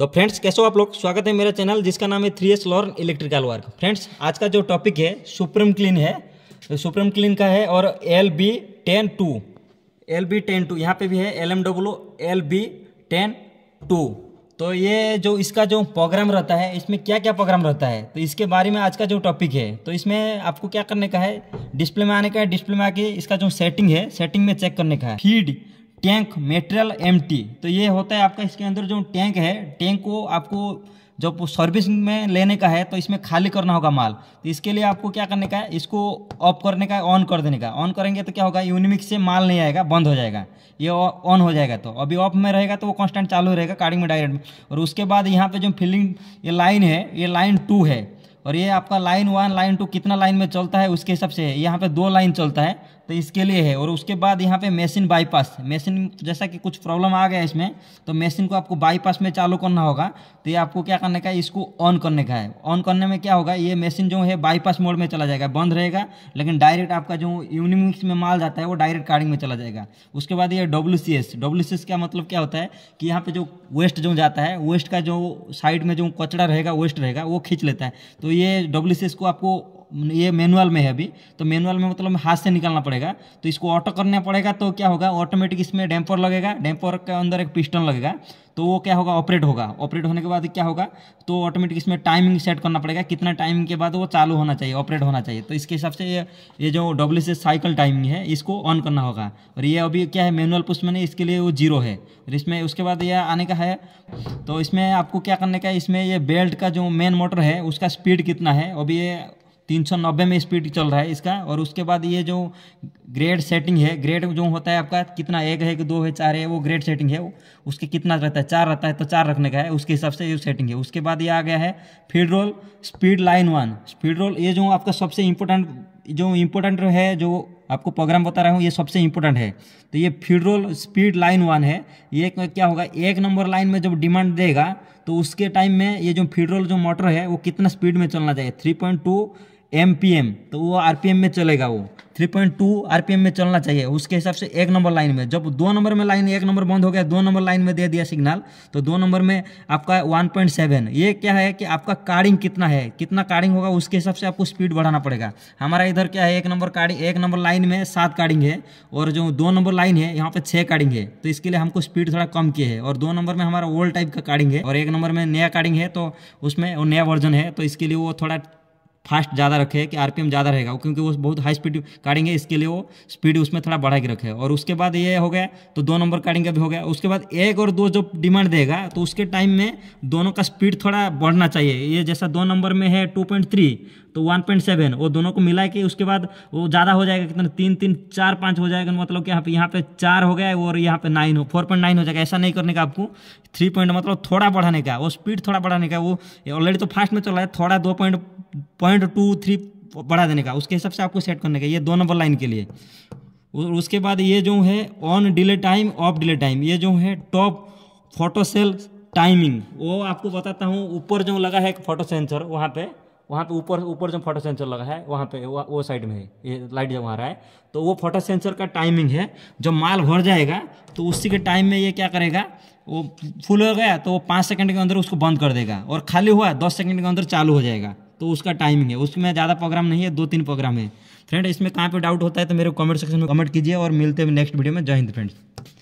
तो फ्रेंड्स कैसे हो आप लोग स्वागत है मेरा चैनल जिसका नाम है three S learn electrical work friends आज का जो टॉपिक है सुप्रीम क्लीन है सुप्रीम क्लीन का है और L B ten two L B ten two यहाँ पर भी है L M W L B ten two तो ये जो इसका जो प्रोग्राम रहता है इसमें क्या क्या प्रोग्राम रहता है तो इसके बारे में आज का जो टॉपिक है तो इसमें आपको क्या करने का है डिस्प्ले में आने का है डिस्प्ले में आके इसका जो सेटिंग है सेटिंग में चेक करने का है फीड टैंक मेटेरियल एम तो ये होता है आपका इसके अंदर जो टैंक है टैंक को आपको जब सर्विस में लेने का है तो इसमें खाली करना होगा माल तो इसके लिए आपको क्या करने का है इसको ऑफ करने का है ऑन कर देने का ऑन करेंगे तो क्या होगा यूनिमिक्स से माल नहीं आएगा बंद हो जाएगा ये ऑन हो जाएगा तो अभी ऑफ में रहेगा तो वो कॉन्स्टेंट चालू रहेगा कार्डिंग में डायरेक्ट में और उसके बाद यहाँ पे जो फिलिंग ये लाइन है ये लाइन टू है और ये आपका लाइन वन लाइन टू कितना लाइन में चलता है उसके हिसाब से यहाँ पे दो लाइन चलता है तो इसके लिए है और उसके बाद यहाँ पे मशीन बाईपास मशीन जैसा कि कुछ प्रॉब्लम आ गया इसमें तो मशीन को आपको बाईपास में चालू करना होगा तो ये आपको क्या करने का है इसको ऑन करने का है ऑन करने में क्या होगा ये मशीन जो है बाईपास मोड में चला जाएगा बंद रहेगा लेकिन डायरेक्ट आपका जो यूनिमिक्स में माल जाता है वो डायरेक्ट कार्डिंग में चला जाएगा उसके बाद ये W C S W C S का मतलब क्या होता है कि यहाँ पर जो वेस्ट जो जाता है वेस्ट का जो साइड में जो कचड़ा रहेगा वेस्ट रहेगा वो खींच लेता है तो ये डब्ल्यू सी एस को आपको ये मैनुअल में है अभी तो मैनुअल में मतलब हाथ से निकालना पड़ेगा तो इसको ऑटो करना पड़ेगा तो क्या होगा ऑटोमेटिक इसमें डैम्पर लगेगा डैम्पर के अंदर एक पिस्टन लगेगा तो वो क्या होगा ऑपरेट होगा ऑपरेट होने के बाद क्या होगा तो ऑटोमेटिक इसमें टाइमिंग सेट करना पड़ेगा कितना टाइमिंग के बाद वो चालू होना चाहिए ऑपरेट होना चाहिए तो इसके हिसाब से ये ये जो डब्ल्यू सी साइकिल टाइमिंग है इसको ऑन करना होगा और ये अभी क्या है मैनुअल पुश मैंने इसके लिए वो जीरो है और इसमें उसके बाद ये आने का है तो इसमें आपको क्या करने का है इसमें ये बेल्ट का जो मेन मोटर है उसका स्पीड कितना है अभी ये 390 में स्पीड चल रहा है इसका और उसके बाद ये जो ग्रेड सेटिंग है ग्रेड जो होता है आपका कितना एक है कि दो है चार है वो ग्रेड सेटिंग है उसके कितना रहता है चार रहता है तो चार रखने का है उसके हिसाब से ये सेटिंग है उसके बाद ये आ गया है feed roll speed line one speed roll ये जो आपका सबसे इम्पोर्टेंट जो इम्पोर्टेंट है जो आपको प्रोग्राम बता रहा हूँ ये सबसे इम्पोर्टेंट है तो ये feed roll speed line one है ये क्या होगा एक नंबर लाइन में जब डिमांड देगा तो उसके टाइम में ये जो फीड रोल जो मोटर है वो कितना स्पीड में चलना चाहिए three point two M P M तो वो आर पी एम में चलेगा वो three point two R P M में चलना चाहिए उसके हिसाब से एक नंबर लाइन में जब दो नंबर में लाइन एक नंबर बंद हो गया दो नंबर लाइन में दे दिया सिग्नल तो दो नंबर में आपका वन पॉइंट सेवन ये क्या है कि आपका कार्डिंग कितना है कितना कार्डिंग होगा उसके हिसाब से आपको स्पीड बढ़ाना पड़ेगा हमारा इधर क्या है एक नंबर कार्डिंग एक नंबर लाइन में सात कार्डिंग है और जो दो नंबर लाइन है यहाँ पर छः कार्डिंग है तो इसके लिए हमको स्पीड थोड़ा कम किए है और दो नंबर में हमारा ओल्ड टाइप का कार्डिंग है और एक नंबर में नया कार्डिंग है तो उसमें नया वर्जन है तो इसके लिए वो थोड़ा फास्ट ज़्यादा रखे कि आरपीएम ज़्यादा रहेगा क्योंकि वो बहुत हाई स्पीड काटेंगे इसके लिए वो स्पीड उसमें थोड़ा बढ़ा के रखे और उसके बाद ये हो गया तो दो नंबर काटिंग का भी हो गया उसके बाद एक और दो जो डिमांड देगा तो उसके टाइम में दोनों का स्पीड थोड़ा बढ़ना चाहिए ये जैसा दो नंबर में है टू पॉइंट थ्री तो वन पॉइंट सेवन वो दोनों को मिला के उसके बाद वो ज़्यादा हो जाएगा कितना तीन तीन चार पाँच हो जाएगा मतलब कि यहाँ पे यहाँ पे चार हो गया और यहाँ पे नाइन हो फोर पॉइंट नाइन हो जाएगा ऐसा नहीं करने का आपको थ्री पॉइंट मतलब थोड़ा बढ़ाने का वो स्पीड थोड़ा बढ़ाने का वो ऑलरेडी तो फास्ट में चल रहा है थोड़ा दो पॉइंट पॉइंट टू थ्री बढ़ा देने का उसके हिसाब से आपको सेट करने का ये दो नंबर लाइन के लिए उसके बाद ये जो है on delay time off delay time ये जो है टॉप फोटो सेल टाइमिंग वो आपको बताता हूँ ऊपर जो लगा है एक फोटो सेंसर वहाँ पे वहाँ पे ऊपर ऊपर जो फोटो सेंसर लगा है वहाँ पे वो, वो साइड में है ये लाइट जब आ रहा है तो वो फोटो सेंसर का टाइमिंग है जब माल भर जाएगा तो उसी के टाइम में ये क्या करेगा वो फुल हो गया तो वो पाँच सेकंड के अंदर उसको बंद कर देगा और खाली हुआ दस सेकंड के अंदर चालू हो जाएगा तो उसका टाइमिंग है उसमें ज़्यादा प्रोग्राम नहीं है दो तीन प्रोग्राम है फ्रेंड इसमें कहाँ पर डाउट होता है तो मेरे कमेंट सेक्शन में कमेंट कीजिए और मिलते हैं नेक्स्ट वीडियो में जय हिंद फ्रेंड्स